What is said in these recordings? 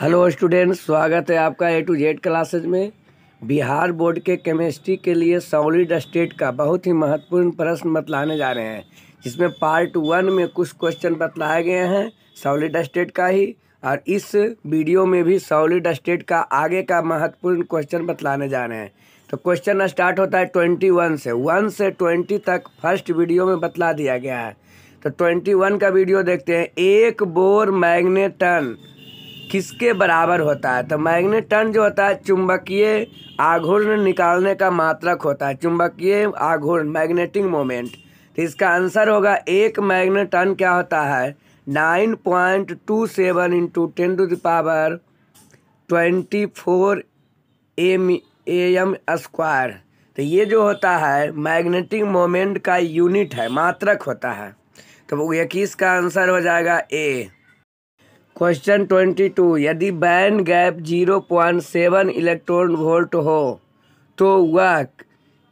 hello student स्वागत है आपका ए टू जेड क्लासेज में बिहार बोर्ड के केमिस्ट्री के लिए सॉलिड स्टेट का बहुत ही महत्वपूर्ण प्रश्न बतलाने जा रहे हैं जिसमें पार्ट वन में कुछ क्वेश्चन बतलाए गए हैं सॉलिड स्टेट का ही और इस वीडियो में भी सॉलिड स्टेट का आगे का महत्वपूर्ण क्वेश्चन बतलाने जा रहे हैं तो क्वेश्चन स्टार्ट होता है ट्वेंटी वन से वन से ट्वेंटी तक फर्स्ट वीडियो में बतला दिया गया है तो ट्वेंटी वन का वीडियो देखते हैं एक बोर मैग्नेटन किसके बराबर होता है तो मैग्नेटन जो होता है चुंबकीय आघूर्ण निकालने का मात्रक होता है चुंबकीय आघूर्ण मैग्नेटिक मोमेंट तो इसका आंसर होगा एक मैग्नेटन क्या होता है nine point two seven into ten to the power twenty four M M square तो ये जो होता है मैग्नेटिक मोमेंट का यूनिट है मात्रक होता है तो इक्कीस का आंसर हो जाएगा ए क्वेश्चन ट्वेंटी टू यदि band gap zero point seven electron volt हो तो वह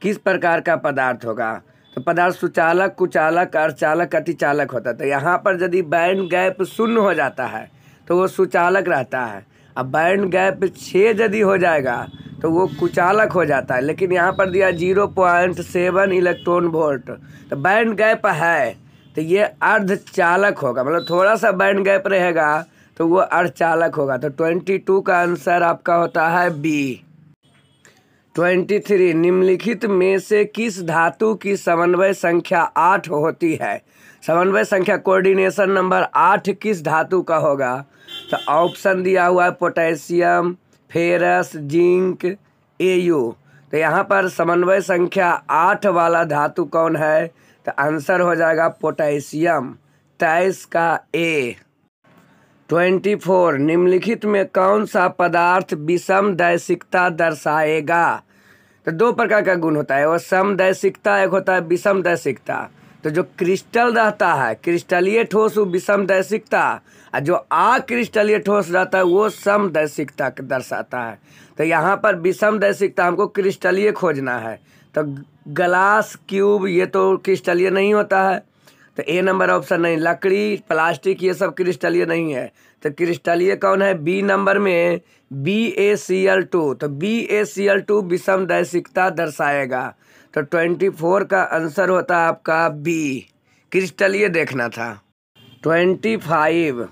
किस प्रकार का पदार्थ होगा तो पदार्थ सुचालक कुचालक अर्चालक चालक होता था तो यहाँ पर यदि बैंड गैप शून्य हो जाता है तो वो सुचालक रहता है अब बैंड गैप छः यदि हो जाएगा तो वो कुचालक हो जाता है लेकिन यहाँ पर दिया zero point seven electron volt तो बैंड गैप है तो ये अर्धचालक होगा मतलब थोड़ा सा बैंड गैप रहेगा तो वो अर्धचालक होगा तो ट्वेंटी टू का आंसर आपका होता है बी ट्वेंटी थ्री निम्नलिखित में से किस धातु की समन्वय संख्या आठ होती है समन्वय संख्या कोऑर्डिनेशन नंबर आठ किस धातु का होगा तो ऑप्शन दिया हुआ है पोटेशियम फेरस जिंक एयू तो यहाँ पर समन्वय संख्या आठ वाला धातु कौन है तो आंसर हो जाएगा पोटेशियम तेईस का ए ट्वेंटी फोर निम्नलिखित में कौन सा पदार्थ विषम दैशिकता दर्शाएगा तो दो प्रकार का गुण होता है वह समदैशिकता एक होता है विषम दैशिकता तो जो क्रिस्टल रहता है क्रिस्टलीय ठोस वो विषम दैशिकता और जो अक्रिस्टलीय ठोस रहता है वो सम दैशिकता दर्शाता है तो यहाँ पर विषम दैशिकता हमको क्रिस्टलीय खोजना है तो ग्लास क्यूब ये तो क्रिस्टलीय नहीं होता है तो ए नंबर ऑप्शन नहीं लकड़ी प्लास्टिक ये सब क्रिस्टलीय नहीं है तो क्रिस्टलीय कौन है बी नंबर में B A C L two तो B A C L two विषम दैसिकता दर्शाएगा तो ट्वेंटी फोर का आंसर होता है आपका बी क्रिस्टलीय देखना था ट्वेंटी फाइव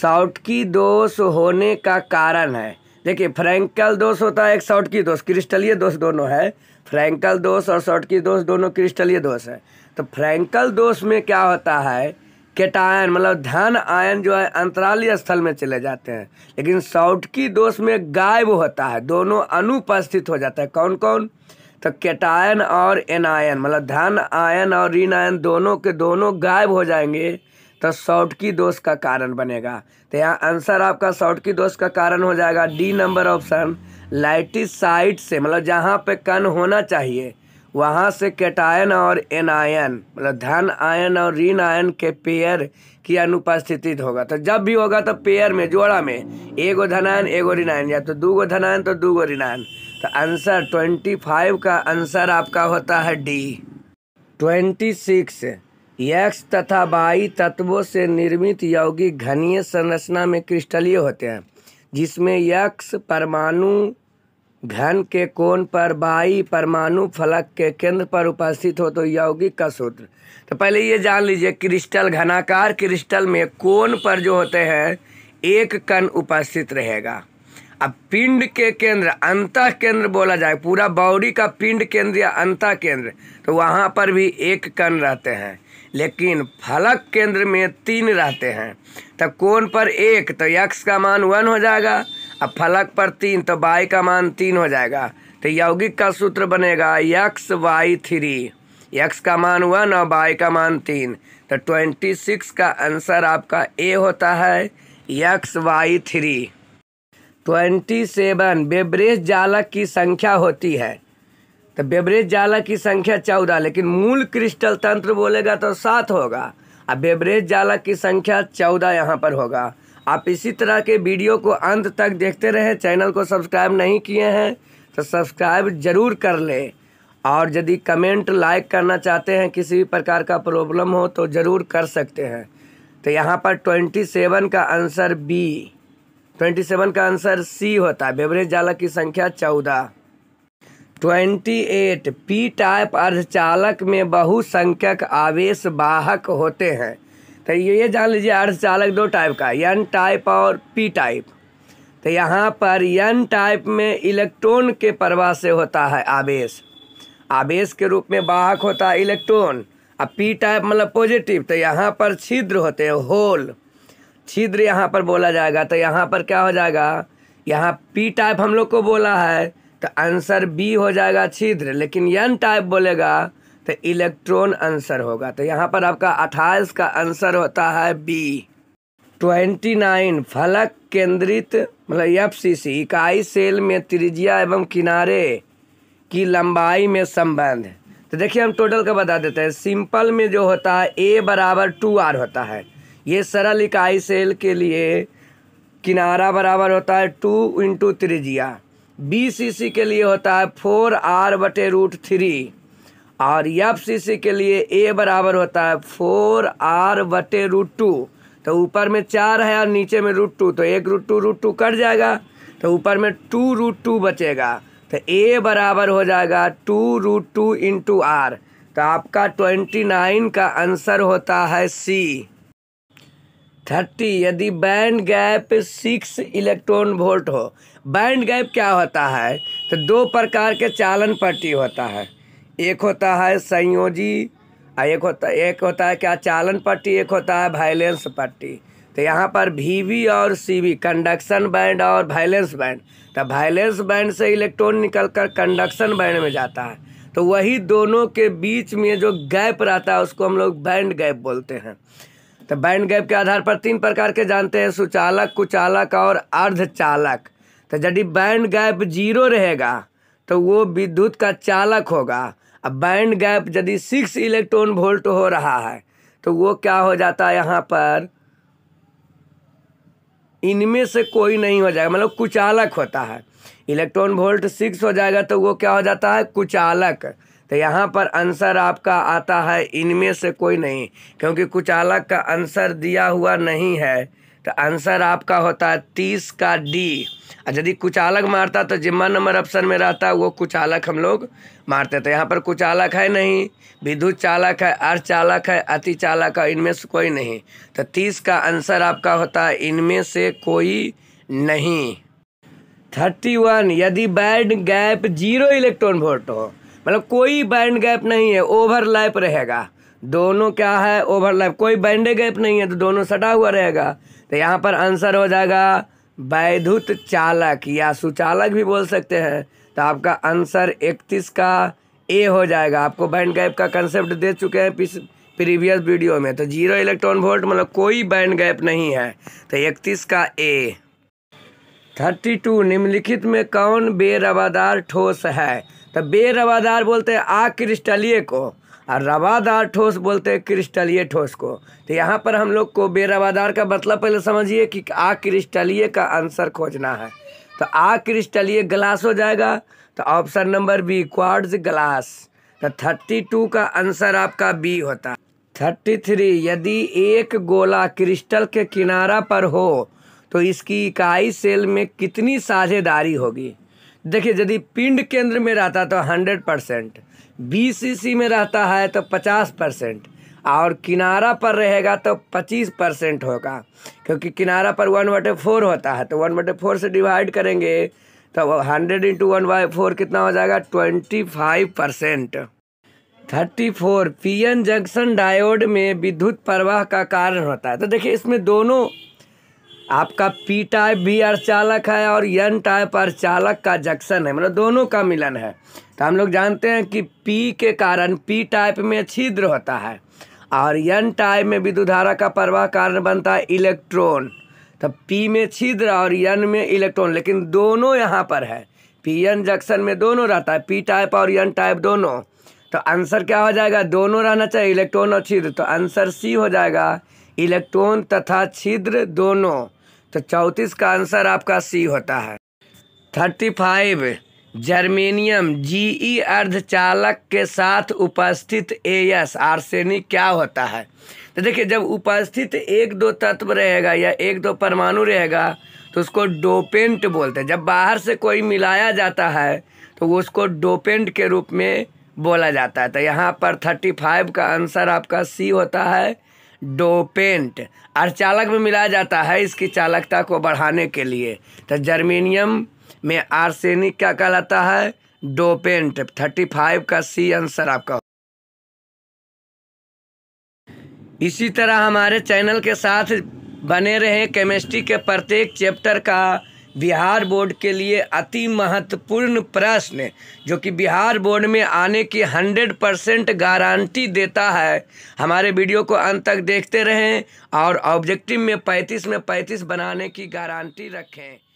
साउट की दोष होने का कारण है देखिए फ्रैंकल दोष होता है एक शॉर्ट की दोष क्रिस्टलीय दोष दोनों है फ्रैंकल दोष और शॉर्ट की दोष दोनों क्रिस्टलीय दोष है तो फ्रैंकल दोष में क्या होता है केटायन मतलब धन आयन जो है अंतरालीय स्थल में चले जाते हैं लेकिन की दोष में गायब होता है दोनों अनुपस्थित हो जाता है कौन कौन तो केटायन और एनायन मतलब धन आयन और ऋण आयन दोनों के दोनों गायब हो जाएंगे तो शॉर्ट की दोष का कारण बनेगा तो यहाँ आंसर आपका शॉर्ट की दोष का कारण हो जाएगा डी नंबर ऑप्शन लाइटिसाइड से मतलब जहाँ पे कन होना चाहिए वहाँ से कैटायन और एनायन मतलब धन आयन और ऋण आयन के पेयर की अनुपस्थिति होगा तो जब भी होगा तो पेयर में जोड़ा में एगो धनायन एगो ऋणायन या तो दू गो धनायन तो दू गो ऋणायन तो आंसर ट्वेंटी फाइव का आंसर आपका होता है डी ट्वेंटी सिक्स यक्ष तथा बाई तत्वों से निर्मित यौगिक घनीय संरचना में क्रिस्टलीय होते हैं जिसमें यक्स परमाणु घन के कोण पर बाई परमाणु फलक के केंद्र पर उपस्थित हो तो यौगिक का सूत्र तो पहले ये जान लीजिए क्रिस्टल घनाकार क्रिस्टल में कोण पर जो होते हैं एक कण उपस्थित रहेगा अब पिंड के केंद्र अंत केंद्र बोला जाए पूरा बॉडी का पिंड केंद्र या अंत केंद्र तो वहाँ पर भी एक कण रहते हैं लेकिन फलक केंद्र में तीन रहते हैं तो कोण पर एक तो यक्ष का मान वन हो जाएगा और फलक पर तीन तो बाई का मान तीन हो जाएगा तो यौगिक का सूत्र बनेगा यक्स वाई थ्री यक्ष का मान वन और बाई का मान तीन तो ट्वेंटी सिक्स का आंसर आपका ए होता है यक्ष Y three twenty seven Bravais जालक की संख्या होती है तो बेवरेज जाला की संख्या चौदह लेकिन मूल क्रिस्टल तंत्र बोलेगा तो सात होगा और बेवरेज जाला की संख्या चौदह यहाँ पर होगा आप इसी तरह के वीडियो को अंत तक देखते रहें चैनल को सब्सक्राइब नहीं किए हैं तो सब्सक्राइब जरूर कर लें और यदि कमेंट लाइक करना चाहते हैं किसी भी प्रकार का प्रॉब्लम हो तो ज़रूर कर सकते हैं तो यहाँ पर ट्वेंटी सेवन का आंसर बी ट्वेंटी सेवन का आंसर सी होता है बेवरेज जाला की संख्या चौदह ट्वेंटी एट पी टाइप अर्धचालक में बहुसंख्यक आवेश वाहक होते हैं तो ये जान लीजिए अर्धचालक दो टाइप का एन टाइप और पी टाइप तो यहाँ पर एन टाइप में इलेक्ट्रॉन के प्रवाह से होता है आवेश आवेश के रूप में वाहक होता है इलेक्ट्रॉन और पी टाइप मतलब पॉजिटिव तो यहाँ पर छिद्र होते हैं होल छिद्र यहाँ पर बोला जाएगा तो यहाँ पर क्या हो जाएगा यहाँ पी टाइप हम लोग को बोला है तो आंसर बी हो जाएगा छिद्र लेकिन यन टाइप बोलेगा तो इलेक्ट्रॉन आंसर होगा तो यहाँ पर आपका अट्ठाईस का आंसर होता है बी ट्वेंटी नाइन फलक केंद्रित मतलब एफ सी सी इकाई सेल में त्रिज्या एवं किनारे की लंबाई में संबंध तो देखिए हम टोटल का बता देते हैं सिंपल में जो होता है ए बराबर टू आर होता है ये सरल इकाई सेल के लिए किनारा बराबर होता है टू इंटू त्रिज्या बी सी सी के लिए होता है फोर आर बटे रूट थ्री और एफ सी सी के लिए ए बराबर होता है फोर आर बटे रूट टू तो ऊपर में चार है और नीचे में रूट टू तो एक root two root two cut जाएगा तो ऊपर में टू रूट टू बचेगा तो ए बराबर हो जाएगा two root two into R तो आपका ट्वेंटी नाइन का आंसर होता है सी थर्टी यदि band gap six electron volt हो बैंड गैप क्या होता है तो दो प्रकार के चालन पट्टी होता है एक होता है संयोजी एक होता एक होता है क्या चालन पट्टी एक होता है वायलेंस पट्टी तो यहाँ पर वी और सी कंडक्शन बैंड और वायलेंस बैंड तो वायलेंस बैंड से इलेक्ट्रॉन निकलकर कंडक्शन बैंड में जाता है तो वही दोनों के बीच में जो गैप रहता है उसको हम लोग बैंड गैप बोलते हैं तो बैंड गैप के आधार पर तीन प्रकार के जानते हैं सुचालक कुचालक और अर्धचालक तो यदि बैंड गैप जीरो रहेगा तो वो विद्युत का चालक होगा अब बैंड गैप यदि सिक्स इलेक्ट्रॉन वोल्ट हो रहा है तो वो क्या हो जाता है यहाँ पर इनमें से कोई नहीं हो जाएगा मतलब कुचालक होता है इलेक्ट्रॉन वोल्ट सिक्स हो जाएगा तो वो क्या हो जाता है कुचालक तो यहाँ पर आंसर आपका आता है इनमें से कोई नहीं क्योंकि कुछ अलग का आंसर दिया हुआ नहीं है तो आंसर आपका होता है तीस का डी और यदि कुछ अलग मारता तो जिम्मा नंबर ऑप्शन में रहता वो कुछ अलग हम लोग मारते थे तो यहाँ पर कुछ अलग है नहीं विद्युत चालक है अर्ध चालक है अति चालक है इनमें से कोई नहीं तो तीस का आंसर आपका होता है इनमें से कोई नहीं थर्टी वन यदि band gap zero electron volt हो मतलब कोई बैंड गैप नहीं है ओवरलैप रहेगा दोनों क्या है ओवरलैप कोई बैंड गैप नहीं है तो दोनों सटा हुआ रहेगा तो यहाँ पर आंसर हो जाएगा वैधुत चालक या सुचालक भी बोल सकते हैं तो आपका आंसर इकतीस का ए हो जाएगा आपको बैंड गैप का कंसेप्ट दे चुके हैं पिछ प्रीवियस वीडियो में तो जीरो इलेक्ट्रॉन वोल्ट मतलब कोई बैंड गैप नहीं है तो इकतीस का ए थर्टी टू निम्नलिखित में कौन बेरवादार ठोस है तो बे रवादार बोलते हैं आ क्रिस्टलीय को और रवादार ठोस बोलते हैं क्रिस्टलीय ठोस को तो यहाँ पर हम लोग को बेरवादार का मतलब पहले समझिए कि आ क्रिस्टलीय का आंसर खोजना है तो आ क्रिस्टलीय ग्लास हो जाएगा तो option number B quartz glass तो थर्टी टू का आंसर आपका बी होता थर्टी थ्री यदि एक गोला क्रिस्टल के किनारा पर हो तो इसकी इकाई सेल में कितनी साझेदारी होगी देखिए यदि पिंड केंद्र में रहता तो हंड्रेड परसेंट बी में रहता है तो पचास परसेंट और किनारा पर रहेगा तो 25 परसेंट होगा क्योंकि किनारा पर वन बटे फोर होता है तो वन बटे फोर से डिवाइड करेंगे तो hundred into one by four कितना हो जाएगा twenty five percent thirty four P junction diode में विद्युत प्रवाह का कारण होता है तो देखिए इसमें दोनों आपका पी टाइप भी अर्चालक है और यन टाइप चालक का जंक्शन है मतलब दोनों का मिलन है तो हम लोग जानते हैं कि पी के कारण पी टाइप में छिद्र होता है और यन टाइप में धारा का प्रवाह कारण बनता है इलेक्ट्रॉन तो पी में छिद्र और यन में इलेक्ट्रॉन लेकिन दोनों यहाँ पर है पी एन जंक्शन में दोनों रहता है पी टाइप और यन टाइप दोनों तो आंसर क्या हो जाएगा दोनों रहना चाहिए इलेक्ट्रॉन और छिद्र तो आंसर सी हो जाएगा इलेक्ट्रॉन तथा छिद्र दोनों तो चौंतीस का आंसर आपका सी होता है थर्टी फाइव जर्मेनियम जीई अर्धचालक के साथ उपस्थित एयस आर्सेनिक क्या होता है तो देखिए जब उपस्थित एक दो तत्व रहेगा या एक दो परमाणु रहेगा तो उसको डोपेंट बोलते हैं जब बाहर से कोई मिलाया जाता है तो उसको डोपेंट के रूप में बोला जाता है तो यहाँ पर थर्टी फाइव का आंसर आपका सी होता है डोपेंट और चालक में मिलाया जाता है इसकी चालकता को बढ़ाने के लिए तो जर्मेनियम में आर्सेनिक क्या कहलाता है डोपेंट थर्टी फाइव का सी आंसर आपका इसी तरह हमारे चैनल के साथ बने रहें केमिस्ट्री के प्रत्येक चैप्टर का बिहार बोर्ड के लिए अति महत्वपूर्ण प्रश्न जो कि बिहार बोर्ड में आने की हंड्रेड परसेंट गारंटी देता है हमारे वीडियो को अंत तक देखते रहें और ऑब्जेक्टिव में पैंतीस में पैंतीस बनाने की गारंटी रखें